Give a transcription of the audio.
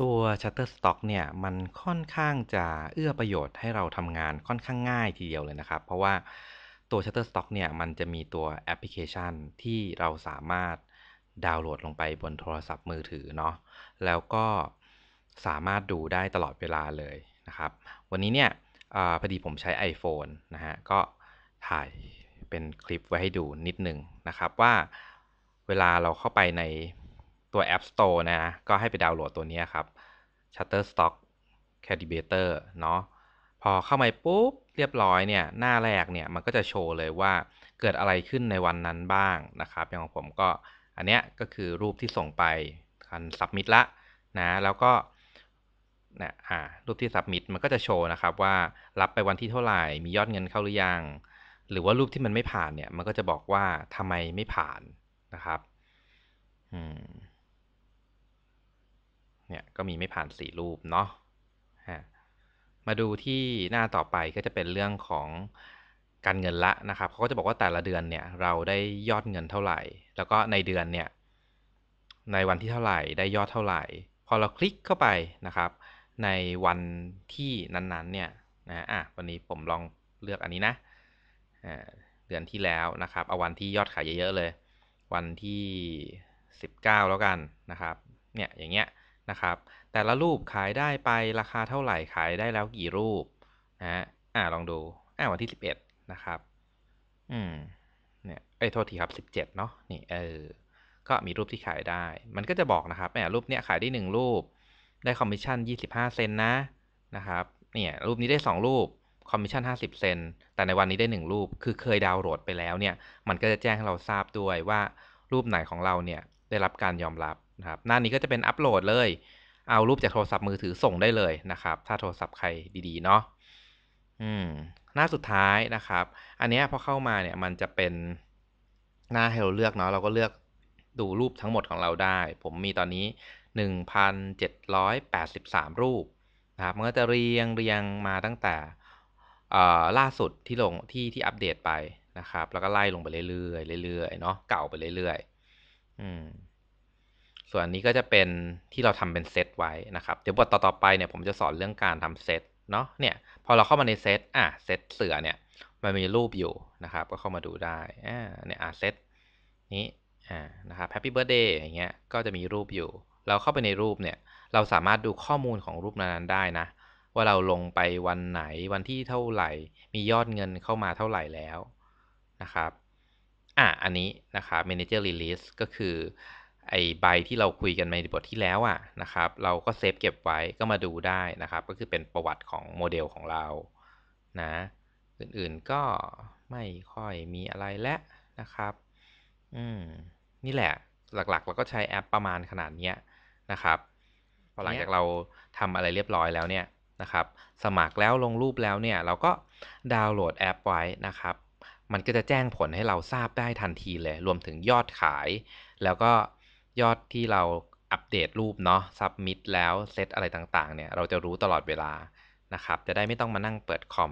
ตัว Shutterstock เนี่ยมันค่อนข้างจะเอื้อประโยชน์ให้เราทำงานค่อนข้างง่ายทีเดียวเลยนะครับ เพราะว่าตัว Shutterstock เนี่ยมันจะมีตัวแอปพลิเคชันที่เราสามารถดาวน์โหลดลงไปบนโทรศัพท์มือถือเนาะแล้วก็สามารถดูได้ตลอดเวลาเลยนะครับ วันนี้เนี่ยอพอดีผมใช้ iPhone นะฮะก็ถ่ายเป็นคลิปไว้ให้ดูนิดนึงนะครับว่าเวลาเราเข้าไปในตัว App Store นะก็ให้ไปดาวน์โหลดตัวนี้ครับ Shutterstock c a d i b a t o r เนาะพอเข้ามาปุ๊บเรียบร้อยเนี่ย หน้าแรกเนี่ยมันก็จะโชว์เลยว่าเกิดอะไรขึ้นในวันนั้นบ้างนะครับ อย่างของผมก็อันเนี้ยก็คือรูปที่ส่งไปคันสับมิดละนะ แล้วก็นะอ่ารูปที่สับมิดมันก็จะโชว์นะครับ ว่ารับไปวันที่เท่าไหร่มียอดเงินเข้าหรือยัง หรือว่ารูปที่มันไม่ผ่านเนี่ย มันก็จะบอกว่าทำไมไม่ผ่านนะครับ อืมเนี่ยก็มีไม่ผ่าน 4 รูปเนาะมาดูที่หน้าต่อไปก็จะเป็นเรื่องของการเงินละนะครับเขาก็จะบอกว่าแต่ละเดือนเนี่ย เราได้ยอดเงินเท่าไหร่ แล้วก็ในเดือนเนี่ยในวันที่เท่าไหร่ได้ยอดเท่าไหร่ พอเราคลิกเข้าไปนะครับ ในวันที่นั้นๆเนี่ยนะอ่ะวันนี้ผมลองเลือกอันนี้นะ เดือนที่แล้วนะครับ เอาวันที่ยอดขายเยอะๆเลย วันที่ 19 แล้วกันนะครับ เนี่ยอย่างเงี้ยนะครับแต่ละรูปขายได้ไปราคาเท่าไหร่ขายได้แล้วกี่รูปนะฮะอ่าลองดูอ่าวันที่11นะครับอืมเนี่ยไอ้โทษทีครับ17เนาะนี่เออก็มีรูปที่ขายได้ มันก็จะบอกนะครับแหมรูปเนี้ยขายได้ 1 รูป ได้คอมมิชชั่น25 เซนนะนะครับ เนี่ยรูปนี้ได้2รูปคอมมิชชั่น50 เซนแต่ในวันนี้ได้ 1 รูปคือเคยดาวน์โหลดไปแล้วเนี่ย มันก็จะแจ้งให้เราทราบด้วยว่ารูปไหนของเราเนี่ยได้รับการยอมรับนะครับหน้านี้ก็จะเป็นอัปโหลดเลย เอารูปจากโทรศัพท์มือถือส่งได้เลยนะครับ ถ้าโทรศัพท์ใครดีๆ เนาะอืม หน้าสุดท้ายนะครับ อันนี้พอเข้ามาเนี่ยมันจะเป็นหน้าให้เราเลือกเนาะ เราก็เลือกดูรูปทั้งหมดของเราได้ ผมมีตอนนี้1,783รูปนะครับ มันก็จะเรียงเรียงมาตั้งแต่ล่าสุดที่ลงที่ที่อัปเดตไปนะครับ แล้วก็ไล่ลงไปเรื่อยๆเรื่อยๆเนาะ เก่าไปเรื่อยๆอืมส่วนนี้ก็จะเป็นที่เราทำเป็นเซตไว้นะครับ เดี๋ยวบทต่อๆไปเนี่ยผมจะสอนเรื่องการทำเซตเนาะ เนี่ยพอเราเข้ามาในเซตอ่ะเซตเสือเนี่ยมันมีรูปอยู่นะครับก็เข้ามาดูได้อ่าเนี่ยอ่ะเซตนี้อ่านะครับแฮปปี้เบ t ร์ a เดย์อย่างเงี้ยก็จะมีรูปอยู่ เราเข้าไปในรูปเนี่ยเราสามารถดูข้อมูลของรูปนั้นได้นะว่าเราลงไปวันไหนวันที่เท่าไหร่ มียอดเงินเข้ามาเท่าไหร่แล้วนะครับ อ่ะอันนี้นะครับ manager release ก็คือไอใบที่เราคุยกันในบทที่แล้วอ่ะนะครับ เราก็เซฟเก็บไว้ก็มาดูได้นะครับ ก็คือเป็นประวัติของโมเดลของเรานะ อื่นๆก็ไม่ค่อยมีอะไรแล้วนะครับอืมนี่แหละหลักๆเราก็ใช้แอปประมาณขนาดนี้นะครับพอหลังจากเราทำอะไรเรียบร้อยแล้วเนี่ยนะครับ สมัครแล้วลงรูปแล้วเนี่ยเราก็ดาวน์โหลดแอปไว้นะครับ มันก็จะแจ้งผลให้เราทราบได้ทันทีเลยรวมถึงยอดขาย แล้วก็ยอดที่เราอัปเดตรูป เนาะซับมิดแล้ว เซตอะไรต่าง ๆ เนี่ย เราจะรู้ตลอดเวลา นะ ครับ จะได้ไม่ต้องมานั่งเปิด คอม